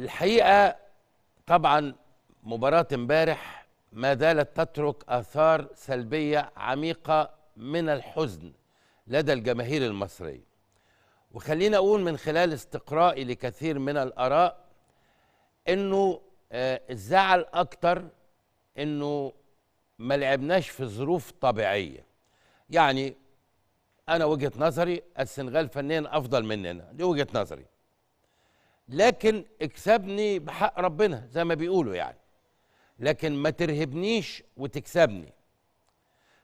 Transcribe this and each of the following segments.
الحقيقه طبعا مباراه امبارح ما زالت تترك اثار سلبيه عميقه من الحزن لدى الجماهير المصريه وخليني اقول من خلال استقرائي لكثير من الاراء انه آه، الزعل اكتر انه ما لعبناش في ظروف طبيعيه يعني انا وجهه نظري السنغال فنيا افضل مننا دي وجهه نظري لكن اكسبني بحق ربنا زي ما بيقولوا يعني لكن ما ترهبنيش وتكسبني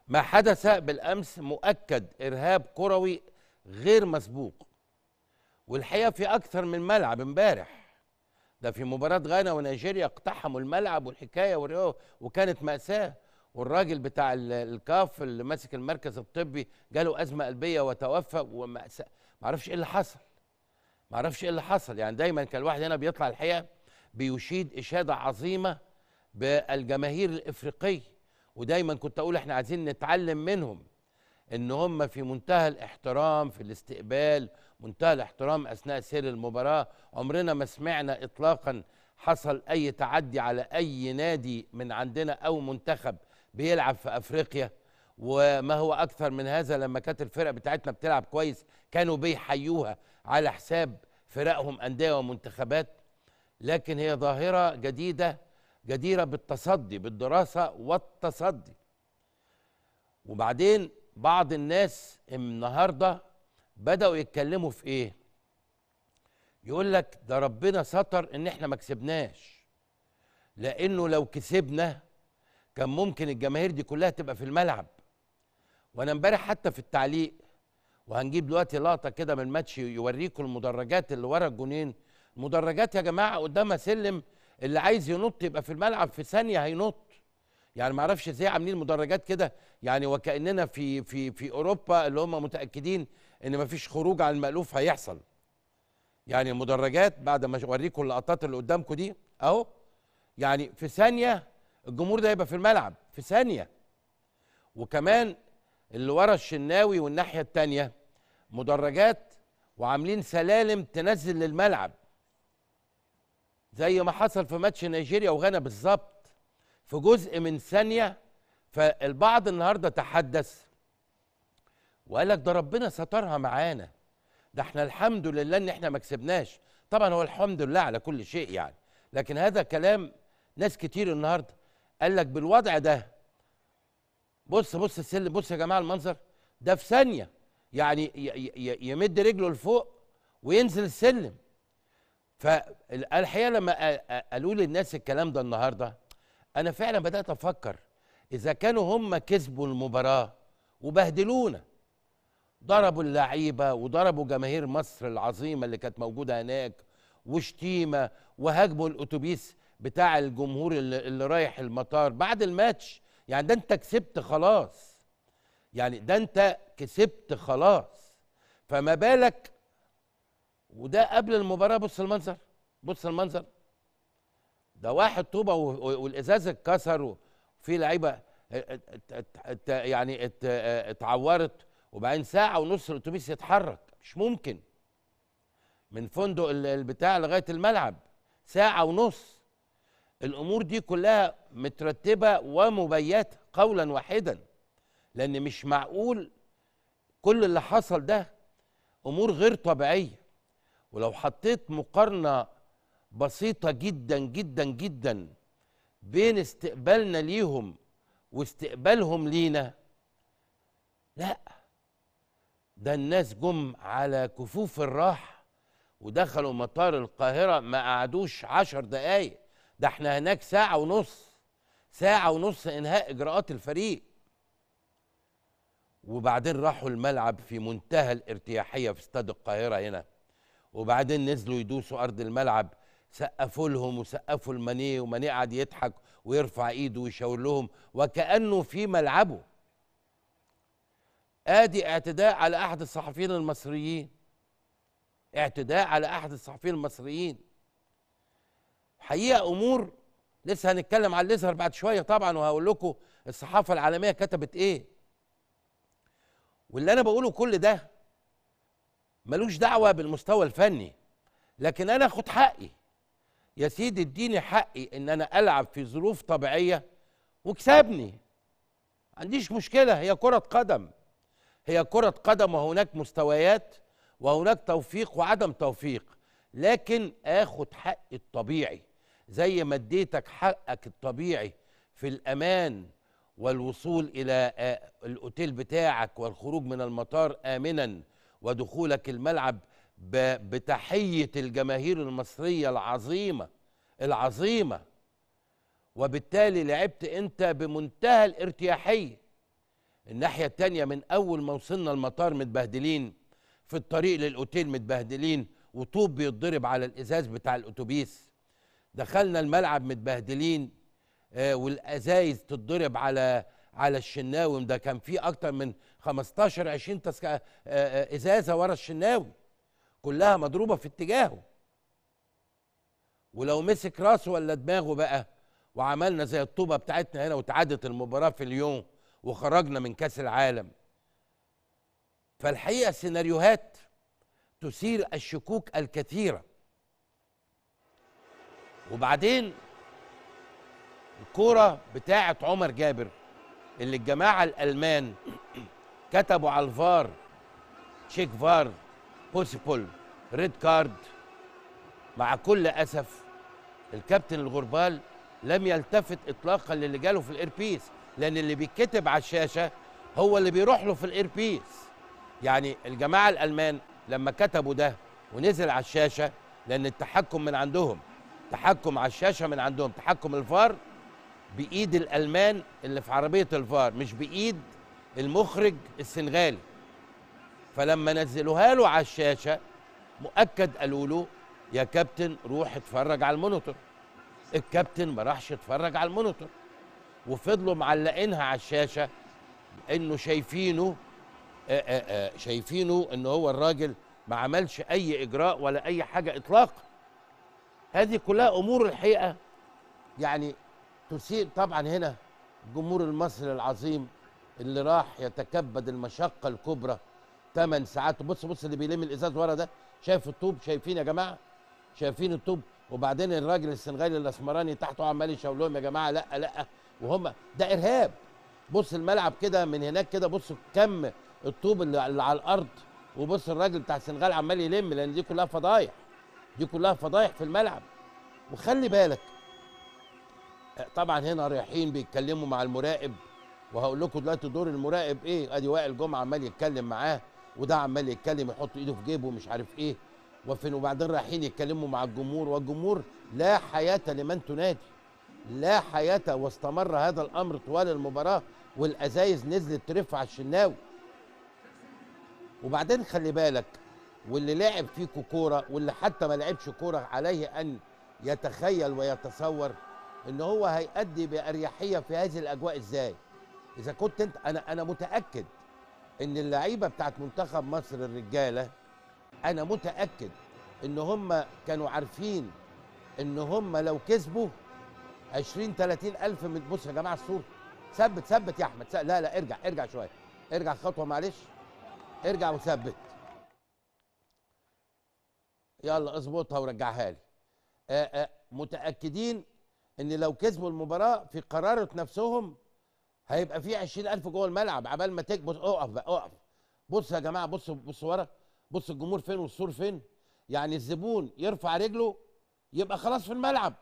ما حدث بالامس مؤكد ارهاب كروي غير مسبوق والحقيقه في اكثر من ملعب امبارح ده في مباراه غانا ونيجيريا اقتحموا الملعب والحكايه وكانت ماساه والراجل بتاع الكاف اللي ماسك المركز الطبي جاله ازمه قلبيه وتوفى وماساه معرفش ايه اللي حصل ما اعرفش ايه اللي حصل يعني دايما كان الواحد هنا بيطلع الحقيقه بيشيد اشاده عظيمه بالجماهير الافريقيه ودايما كنت اقول احنا عايزين نتعلم منهم ان هم في منتهى الاحترام في الاستقبال منتهى الاحترام اثناء سير المباراه عمرنا ما سمعنا اطلاقا حصل اي تعدي على اي نادي من عندنا او منتخب بيلعب في افريقيا وما هو اكثر من هذا لما كانت الفرقه بتاعتنا بتلعب كويس كانوا بيحيوها على حساب فرقهم أندية ومنتخبات لكن هي ظاهرة جديدة جديرة بالتصدي بالدراسة والتصدي وبعدين بعض الناس النهاردة بدأوا يتكلموا في إيه يقول لك ده ربنا ستر إن إحنا ما كسبناش لأنه لو كسبنا كان ممكن الجماهير دي كلها تبقى في الملعب وأنا امبارح حتى في التعليق وهنجيب دلوقتي لقطه كده من الماتش يوريكم المدرجات اللي ورا الجونين المدرجات يا جماعه قدامها سلم اللي عايز ينط يبقى في الملعب في ثانيه هينط يعني ما اعرفش ازاي عاملين مدرجات كده يعني وكاننا في في في اوروبا اللي هم متاكدين ان ما فيش خروج عن المالوف هيحصل يعني المدرجات بعد ما اوريكم اللقطات اللي قدامكم دي اهو يعني في ثانيه الجمهور ده يبقى في الملعب في ثانيه وكمان اللي ورا الشناوي والناحيه الثانيه مدرجات وعاملين سلالم تنزل للملعب زي ما حصل في ماتش نيجيريا وغانا بالظبط في جزء من ثانيه فالبعض النهارده تحدث وقال لك ده ربنا سترها معانا ده احنا الحمد لله ان احنا ما كسبناش طبعا هو الحمد لله على كل شيء يعني لكن هذا كلام ناس كتير النهارده قال لك بالوضع ده بص بص السلم بص يا جماعه المنظر ده في ثانيه يعني يمد رجله لفوق وينزل السلم فالحقيقه لما قالوا لي الناس الكلام ده النهارده انا فعلا بدات افكر اذا كانوا هم كسبوا المباراه وبهدلونا ضربوا اللعيبه وضربوا جماهير مصر العظيمه اللي كانت موجوده هناك وشتيمه وهاجموا الاتوبيس بتاع الجمهور اللي, اللي رايح المطار بعد الماتش يعني ده انت كسبت خلاص يعني ده انت كسبت خلاص فما بالك وده قبل المباراه بص المنظر بص المنظر ده واحد طوبه والازاز اتكسر وفي لعيبه يعني اتعورت وبعدين ساعه ونص الاتوبيس يتحرك مش ممكن من فندق البتاع لغايه الملعب ساعه ونص الامور دي كلها مترتبه ومبيته قولا واحدا لأن مش معقول كل اللي حصل ده أمور غير طبيعية ولو حطيت مقارنة بسيطة جدا جدا جدا بين استقبالنا ليهم واستقبالهم لينا لا ده الناس جم على كفوف الراحة ودخلوا مطار القاهرة ما قعدوش عشر دقايق ده احنا هناك ساعة ونص ساعة ونص إنهاء إجراءات الفريق وبعدين راحوا الملعب في منتهى الارتياحيه في استاد القاهره هنا وبعدين نزلوا يدوسوا ارض الملعب سقفوا لهم وسقفوا المانيه ومانيه قعد يضحك ويرفع ايده ويشاور لهم وكانه في ملعبه ادي اعتداء على احد الصحفيين المصريين اعتداء على احد الصحفيين المصريين حقيقه امور لسه هنتكلم على الازهر بعد شويه طبعا وهقول لكم الصحافه العالميه كتبت ايه واللي انا بقوله كل ده ملوش دعوه بالمستوى الفني لكن انا اخد حقي يا سيدي اديني حقي ان انا العب في ظروف طبيعيه وكسبني عنديش مشكله هي كره قدم هي كره قدم وهناك مستويات وهناك توفيق وعدم توفيق لكن اخد حقي الطبيعي زي ما اديتك حقك الطبيعي في الامان والوصول إلى آه، الأوتيل بتاعك والخروج من المطار آمنا ودخولك الملعب بتحية الجماهير المصرية العظيمة العظيمة وبالتالي لعبت أنت بمنتهى الارتياحية الناحية التانية من أول ما وصلنا المطار متبهدلين في الطريق للأوتيل متبهدلين وطوب بيتضرب على الإزاز بتاع الأتوبيس دخلنا الملعب متبهدلين آه، والازايز تتضرب على على الشناوي ده كان في اكتر من 15 20 تسك... آه، آه، ازازه ورا الشناوي كلها مضروبه في اتجاهه ولو مسك راسه ولا دماغه بقى وعملنا زي الطوبه بتاعتنا هنا وتعادت المباراه في اليوم وخرجنا من كاس العالم فالحقيقه سيناريوهات تثير الشكوك الكثيره وبعدين الكوره بتاعه عمر جابر اللي الجماعه الالمان كتبوا على الفار تشيك فار بوسيبول ريد كارد مع كل اسف الكابتن الغربال لم يلتفت اطلاقا للي جاله في الايربيس لان اللي بيتكتب على الشاشه هو اللي بيروح له في الايربيس يعني الجماعه الالمان لما كتبوا ده ونزل على الشاشه لان التحكم من عندهم تحكم على الشاشه من عندهم تحكم الفار بايد الالمان اللي في عربيه الفار مش بايد المخرج السنغالي فلما نزلوها له على الشاشه مؤكد قالوا له يا كابتن روح اتفرج على المونيتور الكابتن ما راحش اتفرج على المونيتور وفضلوا معلقينها على الشاشه انه شايفينه آآ آآ شايفينه ان هو الراجل ما عملش اي اجراء ولا اي حاجه اطلاقا هذه كلها امور الحقيقه يعني تسيء طبعا هنا الجمهور المصري العظيم اللي راح يتكبد المشقه الكبرى 8 ساعات بص بص اللي بيلم الازاز ورا ده شايف الطوب شايفين يا جماعه شايفين الطوب وبعدين الراجل السنغالي الاسمراني تحته عمال يشاور لهم يا جماعه لا لا وهم ده ارهاب بص الملعب كده من هناك كده بص كم الطوب اللي على الارض وبص الراجل بتاع السنغال عمال يلم لان دي كلها فضايح دي كلها فضايح في الملعب وخلي بالك طبعا هنا رايحين بيتكلموا مع المراقب وهقول لكم دلوقتي دور المراقب ايه ادي وائل جمعه عمال يتكلم معاه وده عمال يتكلم يحط ايده في جيبه ومش عارف ايه وفين وبعدين رايحين يتكلموا مع الجمهور والجمهور لا حياه لمن تنادي لا حياه واستمر هذا الامر طوال المباراه والازايز نزلت ترف على الشناوي وبعدين خلي بالك واللي لعب فيكو كوره واللي حتى ما لعبش كوره عليه ان يتخيل ويتصور ان هو هيأدي بأريحية في هذه الاجواء ازاي اذا كنت انت انا انا متأكد ان اللعيبة بتاعت منتخب مصر الرجالة انا متأكد ان هم كانوا عارفين ان هم لو كسبوا 20 30 الف من بص يا جماعه الصوره ثبت ثبت يا احمد لا لا ارجع ارجع شويه ارجع خطوه معلش ارجع وثبت يلا اظبطها ورجعها لي متاكدين ان لو كسبوا المباراه في قرارة نفسهم هيبقى في 20000 جوه الملعب عبال ما تكبس اقف بقى اقف بص يا جماعه بصوا بصوا ورا بص الجمهور فين والسور فين يعني الزبون يرفع رجله يبقى خلاص في الملعب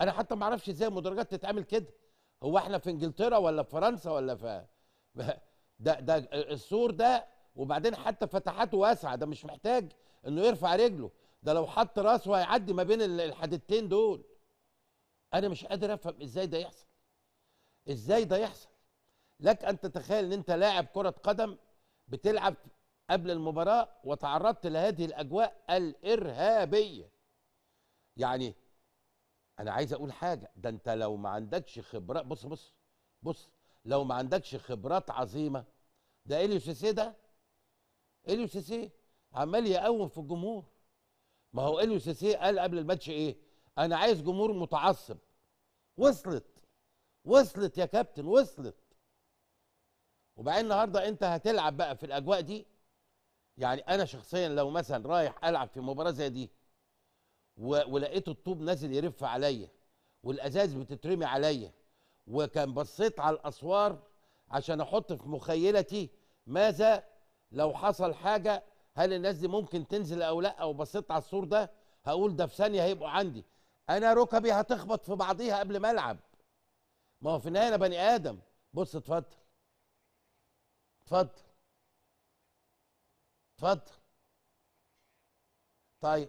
انا حتى ما اعرفش ازاي المدرجات تتعمل كده هو احنا في انجلترا ولا في فرنسا ولا في ده ده السور ده وبعدين حتى فتحاته واسعه ده مش محتاج انه يرفع رجله ده لو حط راسه هيعدي ما بين الحدتين دول انا مش قادر افهم ازاي ده يحصل ازاي ده يحصل لك ان تتخيل ان انت لاعب كره قدم بتلعب قبل المباراه وتعرضت لهذه الاجواء الارهابيه يعني انا عايز اقول حاجه ده انت لو ما عندكش خبرات بص بص بص لو ما عندكش خبرات عظيمه ده اليو سيسي ده اليو سيسي عمال يقوم في الجمهور ما هو اليو سيسي قال قبل الماتش ايه انا عايز جمهور متعصب وصلت وصلت يا كابتن وصلت وبعدين النهارده انت هتلعب بقى في الاجواء دي يعني انا شخصيا لو مثلا رايح العب في مباراه زي دي ولقيت الطوب نازل يرف عليا والازاز بتترمي عليا وكان بصيت على الاسوار عشان احط في مخيلتي ماذا لو حصل حاجه هل الناس دي ممكن تنزل او لا وبصيت على السور ده هقول ده في ثانيه هيبقوا عندي انا ركبي هتخبط في بعضيها قبل ما العب ما هو في النهايه انا بني ادم بص اتفضل اتفضل اتفضل طيب